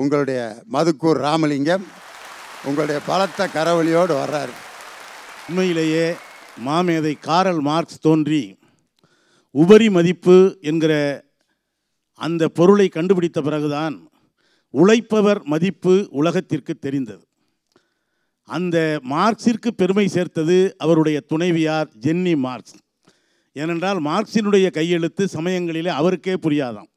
உங்களுடைய மதுக்கூர் ராமலிங்கம் உங்களுடைய பலத்த கரவழியோடு வர்றார் உண்மையிலேயே மாமேதை காரல் மார்க்ஸ் தோன்றி உபரி மதிப்பு என்கிற அந்த பொருளை கண்டுபிடித்த பிறகுதான் உழைப்பவர் மதிப்பு உலகத்திற்கு தெரிந்தது அந்த மார்க்சிற்கு பெருமை சேர்த்தது அவருடைய துணைவியார் ஜென்னி மார்க்ஸ் ஏனென்றால் மார்க்சினுடைய கையெழுத்து சமயங்களிலே அவருக்கே புரியாதாம்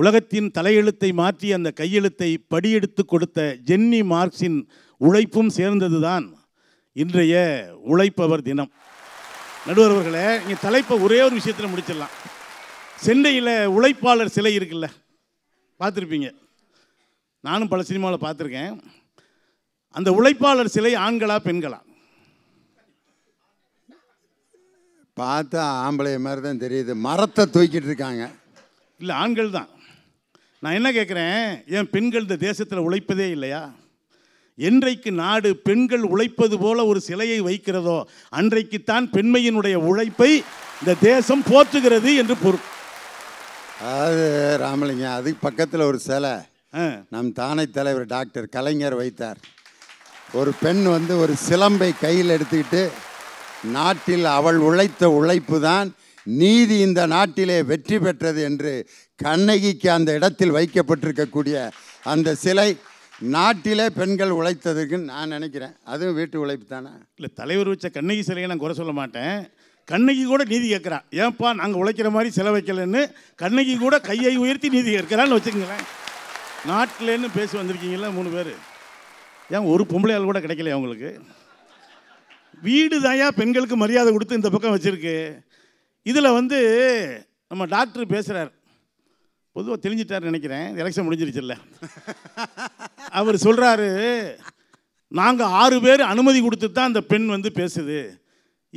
உலகத்தின் தலையெழுத்தை மாற்றி அந்த கையெழுத்தை படியெடுத்து கொடுத்த ஜென்னி மார்க்ஸின் உழைப்பும் சேர்ந்ததுதான் இன்றைய உழைப்பவர் தினம் நடுவர்களே இங்கே தலைப்பை ஒரே ஒரு விஷயத்தில் முடிச்சிடலாம் சென்னையில் உழைப்பாளர் சிலை இருக்குல்ல பார்த்துருப்பீங்க நானும் பல சினிமாவில் பார்த்துருக்கேன் அந்த உழைப்பாளர் சிலை ஆண்களா பெண்களா பார்த்தா ஆம்பளை மாதிரி தான் தெரியுது மரத்தை தூக்கிட்டு இருக்காங்க இல்லை ஆண்கள் தான் நான் என்ன கேட்குறேன் ஏன் பெண்கள் இந்த தேசத்தில் உழைப்பதே இல்லையா என்றைக்கு நாடு பெண்கள் உழைப்பது போல ஒரு சிலையை வைக்கிறதோ அன்றைக்குத்தான் பெண்மையினுடைய உழைப்பை இந்த தேசம் போற்றுகிறது என்று பொருள் அது ராமலிங்க அதுக்கு பக்கத்தில் ஒரு சிலை நம் தானை தலைவர் டாக்டர் கலைஞர் வைத்தார் ஒரு பெண் வந்து ஒரு சிலம்பை கையில் எடுத்துக்கிட்டு நாட்டில் அவள் உழைத்த உழைப்பு தான் நீதி இந்த நாட்டிலே வெற்றி பெற்றது என்று கண்ணகிக்கு அந்த இடத்தில் வைக்கப்பட்டிருக்கக்கூடிய அந்த சிலை நாட்டிலே பெண்கள் உழைத்ததுக்குன்னு நான் நினைக்கிறேன் அதுவும் வீட்டு உழைப்பு தானே இல்லை தலைவர் வச்ச கண்ணகி சிலையை நான் குறை சொல்ல மாட்டேன் கண்ணகி கூட நீதி கேட்குறான் ஏன்ப்பா நாங்கள் உழைக்கிற மாதிரி வைக்கலன்னு கண்ணகி கூட கையை உயர்த்தி நீதி கேட்குறான்னு வச்சுக்கோங்களேன் நாட்டிலேன்னு பேசி வந்திருக்கீங்களா மூணு பேர் ஏன் ஒரு பொம்பளையால் கூட கிடைக்கல அவங்களுக்கு வீடு தாயா பெண்களுக்கு மரியாதை கொடுத்து இந்த பக்கம் வச்சுருக்கு இதில் வந்து நம்ம டாக்டர் பேசுகிறார் பொதுவாக தெளிஞ்சிட்டார் நினைக்கிறேன் எலெக்ஷன் முடிஞ்சிருச்சுல்ல அவர் சொல்கிறாரு நாங்கள் ஆறு பேர் அனுமதி கொடுத்து தான் அந்த பெண் வந்து பேசுது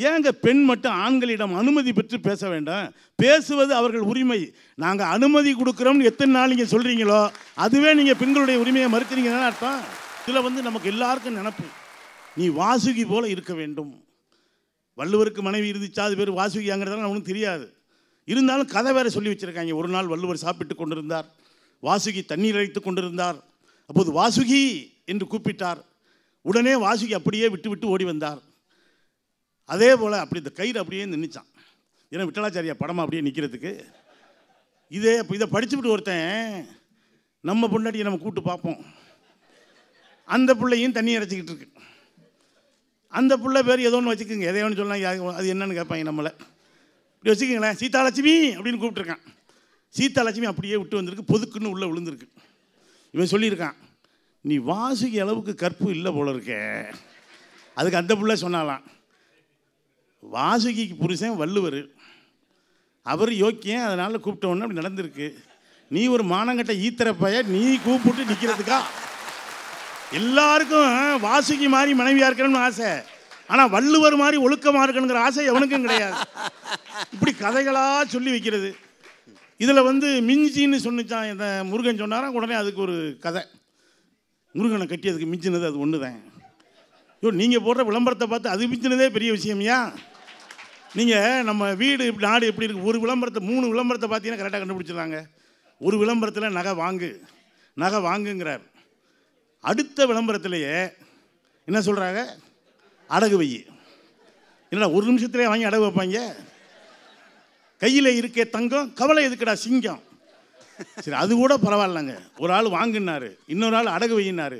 ஏங்க பெண் மட்டும் ஆண்களிடம் அனுமதி பெற்று பேச வேண்டாம் பேசுவது அவர்கள் உரிமை நாங்கள் அனுமதி கொடுக்குறோம்னு எத்தனை நாள் நீங்கள் சொல்கிறீங்களோ அதுவே நீங்கள் பெண்களுடைய உரிமையை மறுக்கிறீங்கன்னா அர்த்தம் இதில் வந்து நமக்கு எல்லாருக்கும் நினப்பு நீ வாசுகி போல இருக்க வேண்டும் வள்ளுவருக்கு மனைவி இருந்துச்சா அது பேர் வாசுகியாங்கிறதெல்லாம் ஒன்றும் தெரியாது இருந்தாலும் கதை வேற சொல்லி வச்சுருக்காங்க ஒரு நாள் வள்ளுவர் சாப்பிட்டு கொண்டிருந்தார் வாசுகி தண்ணீர் அழைத்து கொண்டிருந்தார் அப்போது வாசுகி என்று கூப்பிட்டார் உடனே வாசுகி அப்படியே விட்டு விட்டு ஓடி வந்தார் அதே போல் அப்படி இந்த கயிறு அப்படியே நின்றுச்சான் ஏன்னா விட்டலாச்சாரியா படமாக அப்படியே நிற்கிறதுக்கு இதே இப்போ இதை படிச்சுவிட்டு ஒருத்தன் நம்ம பொண்டாட்டியை நம்ம கூப்பிட்டு பார்ப்போம் அந்த பிள்ளையும் தண்ணி இறைச்சிக்கிட்டு இருக்கு அந்த பிள்ளை பேர் ஏதோ ஒன்று வச்சுக்கோங்க எதை ஒன்று சொன்னால் அது என்னன்னு கேட்பாங்க நம்மளை இப்படி வச்சுக்கோங்களேன் சீதாலட்சுமி அப்படின்னு கூப்பிட்டுருக்கான் சீதாலட்சுமி அப்படியே விட்டு வந்திருக்கு பொதுக்குன்னு உள்ளே விழுந்திருக்கு இவன் சொல்லியிருக்கான் நீ வாசிக்க அளவுக்கு கற்பு இல்லை போல இருக்கே அதுக்கு அந்த பிள்ளை சொன்னாலாம் வாசுகிக்கு புருஷன் வள்ளுவர் அவர் யோக்கியம் அதனால் கூப்பிட்டோன்னு அப்படி நடந்திருக்கு நீ ஒரு மானங்கட்ட ஈத்திரப்பைய நீ கூப்பிட்டு நிற்கிறதுக்கா எல்லாருக்கும் வாசுகி மாதிரி மனைவியாக இருக்கணும்னு ஆசை ஆனால் வள்ளுவர் மாதிரி ஒழுக்கமாக இருக்கணுங்கிற ஆசை எவனுக்கும் கிடையாது இப்படி கதைகளாக சொல்லி வைக்கிறது இதில் வந்து மிஞ்சின்னு சொன்னிச்சான் இந்த முருகன் சொன்னாரா உடனே அதுக்கு ஒரு கதை முருகனை கட்டியதுக்கு மிஞ்சினது அது ஒன்று தான் ஐயோ நீங்கள் போடுற விளம்பரத்தை பார்த்து அது மிஞ்சினதே பெரிய விஷயமியா நீங்கள் நம்ம வீடு நாடு எப்படி இருக்குது ஒரு விளம்பரத்தை மூணு விளம்பரத்தை பார்த்தீங்கன்னா கரெக்டாக கண்டுபிடிச்சிருந்தாங்க ஒரு விளம்பரத்தில் நகை வாங்கு நகை வாங்குங்கிறார் அடுத்த விளம்பரத்திலேயே என்ன சொல்கிறாங்க அடகு வை என்னடா ஒரு நிமிஷத்துலேயே வாங்கி அடகு வைப்பாங்க கையில் இருக்கே தங்கம் கவலை எதுக்குடா சிங்கம் சரி அது கூட பரவாயில்லங்க ஒரு ஆள் வாங்கினார் இன்னொரு ஆள் அடகு வையினார்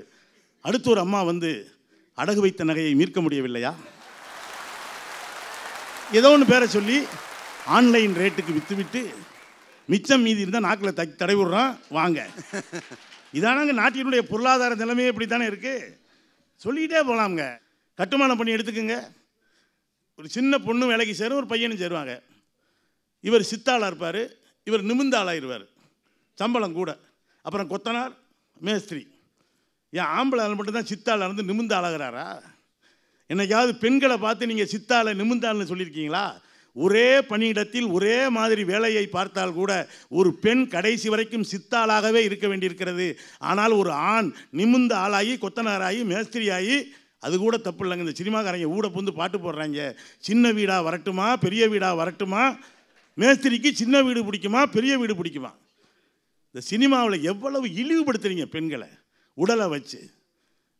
அடுத்து ஒரு அம்மா வந்து அடகு வைத்த நகையை மீட்க முடியவில்லையா ஏதோ ஒன்று பேரை சொல்லி ஆன்லைன் ரேட்டுக்கு விற்று விட்டு மிச்சம் மீதி இருந்தால் நாக்கில் தடை விடுறோம் வாங்க இதானாங்க நாட்டினுடைய பொருளாதார நிலைமையே இப்படி தானே இருக்குது சொல்லிக்கிட்டே போகலாமுங்க கட்டுமானம் பண்ணி எடுத்துக்குங்க ஒரு சின்ன பொண்ணு வேலைக்கு சேரும் ஒரு பையனும் சேருவாங்க இவர் சித்தாளாக இருப்பார் இவர் நிமிந்தாளாயிருவார் சம்பளம் கூட அப்புறம் கொத்தனார் மேஸ்திரி ஏன் ஆம்பளை மட்டும்தான் சித்தாளாக இருந்து நிமிந்து ஆளாகிறாரா என்னைக்காவது பெண்களை பார்த்து நீங்கள் சித்தாளை நிமிந்தாள்னு சொல்லியிருக்கீங்களா ஒரே பணியிடத்தில் ஒரே மாதிரி வேலையை பார்த்தால் கூட ஒரு பெண் கடைசி வரைக்கும் சித்தாளாகவே இருக்க வேண்டியிருக்கிறது ஆனால் ஒரு ஆண் நிமிந்த ஆளாகி கொத்தனாராகி மேஸ்திரியாகி அது கூட தப்பு இல்லைங்க இந்த சினிமாக்காரங்க ஊட புந்து பாட்டு போடுறாங்க சின்ன வீடாக வரட்டுமா பெரிய வீடாக வரட்டுமா மேஸ்திரிக்கு சின்ன வீடு பிடிக்குமா பெரிய வீடு பிடிக்குமா இந்த சினிமாவில் எவ்வளவு இழிவுபடுத்துறீங்க பெண்களை உடலை வச்சு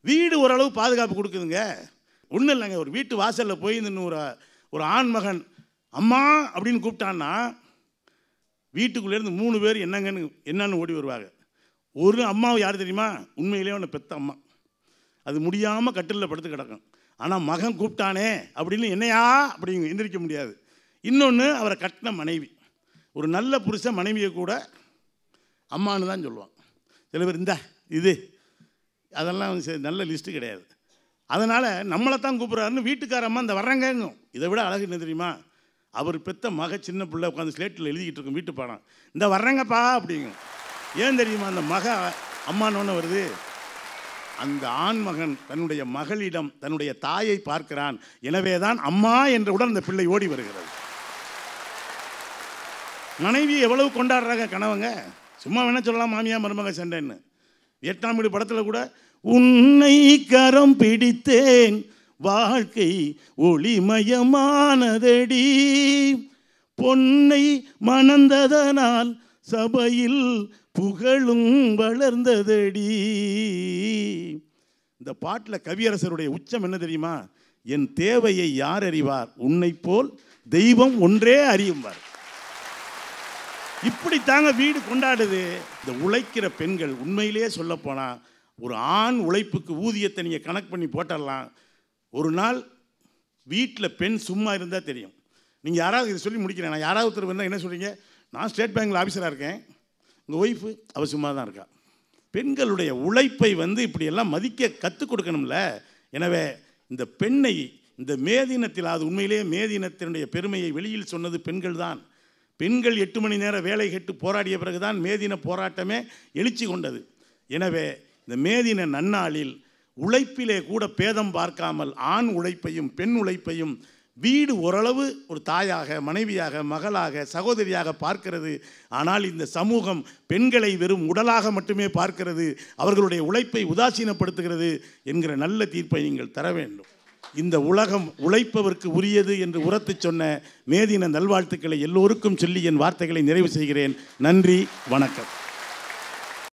வீடு ஓரளவு பாதுகாப்பு கொடுக்குதுங்க ஒன்றும் இல்லைங்க ஒரு வீட்டு வாசலில் போய் நின்று ஒரு ஒரு ஆண்மகன் அம்மா அப்படின்னு கூப்பிட்டான்னா வீட்டுக்குள்ளேருந்து மூணு பேர் என்னங்கன்னு என்னன்னு ஓடி வருவாங்க ஒரு அம்மாவை யார் தெரியுமா உண்மையிலே உன்னை பெத்த அம்மா அது முடியாமல் கட்டிலில் படுத்து கிடக்கும் ஆனால் மகன் கூப்பிட்டானே அப்படின்னு என்னையா அப்படிங்க எந்திரிக்க முடியாது இன்னொன்று அவரை கட்டின மனைவி ஒரு நல்ல புருஷ மனைவியை கூட அம்மானு தான் சொல்லுவான் சில பேர் இந்த இது அதெல்லாம் நல்ல லிஸ்ட்டு கிடையாது அதனால் நம்மளை தான் கூப்பிட்றாருன்னு வீட்டுக்காரம்மா இந்த வர்றங்கும் இதை விட அழகு என்ன தெரியுமா அவர் பெத்த மக சின்ன பிள்ளை உட்காந்து ஸ்லேட்டில் எழுதிக்கிட்டு இருக்கும் வீட்டு பாடம் இந்த வர்றேங்கப்பா அப்படிங்க ஏன் தெரியுமா அந்த மக அம்மானோன்னு வருது அந்த ஆண்மகன் தன்னுடைய மகளிடம் தன்னுடைய தாயை பார்க்கிறான் எனவே தான் அம்மா உடன் அந்த பிள்ளை ஓடி வருகிறது மனைவி எவ்வளவு கொண்டாடுறாங்க கணவங்க சும்மா வேணா சொல்லலாம் மாமியா மருமக சண்டைன்னு வியட்நாம் வீடு படத்தில் கூட உன்னை கரம் பிடித்தேன் வாழ்க்கை ஒளிமயமானதடி பொன்னை மணந்ததனால் சபையில் புகழும் வளர்ந்ததடி இந்த பாட்டில் கவியரசருடைய உச்சம் என்ன தெரியுமா என் தேவையை யார் அறிவார் உன்னை போல் தெய்வம் ஒன்றே அறியும்வார் இப்படி தாங்க வீடு கொண்டாடுது இந்த உழைக்கிற பெண்கள் உண்மையிலேயே சொல்லப்போனால் ஒரு ஆண் உழைப்புக்கு ஊதியத்தை நீங்கள் கணக்கு பண்ணி போட்டுடலாம் ஒரு நாள் வீட்டில் பெண் சும்மா இருந்தால் தெரியும் நீங்கள் யாராவது இதை சொல்லி முடிக்கிறேன் நான் யாராவது ஒருத்தர் வந்தால் என்ன சொல்கிறீங்க நான் ஸ்டேட் பேங்கில் ஆஃபீஸராக இருக்கேன் உங்கள் ஒய்ஃபு அவர் சும்மா தான் இருக்கா பெண்களுடைய உழைப்பை வந்து இப்படியெல்லாம் மதிக்க கற்றுக் கொடுக்கணும்ல எனவே இந்த பெண்ணை இந்த மேதினத்தில் அது உண்மையிலேயே மேதினத்தினுடைய பெருமையை வெளியில் சொன்னது பெண்கள் தான் பெண்கள் எட்டு மணி நேரம் வேலை கெட்டு போராடிய பிறகுதான் மேதின போராட்டமே எழுச்சி கொண்டது எனவே இந்த மேதின நன்னாளில் உழைப்பிலே கூட பேதம் பார்க்காமல் ஆண் உழைப்பையும் பெண் உழைப்பையும் வீடு ஓரளவு ஒரு தாயாக மனைவியாக மகளாக சகோதரியாக பார்க்கிறது ஆனால் இந்த சமூகம் பெண்களை வெறும் உடலாக மட்டுமே பார்க்கிறது அவர்களுடைய உழைப்பை உதாசீனப்படுத்துகிறது என்கிற நல்ல தீர்ப்பை நீங்கள் தர வேண்டும் இந்த உலகம் உழைப்பவருக்கு உரியது என்று உரத்து சொன்ன மேதின நல்வாழ்த்துக்களை எல்லோருக்கும் சொல்லி என் வார்த்தைகளை நிறைவு செய்கிறேன் நன்றி வணக்கம்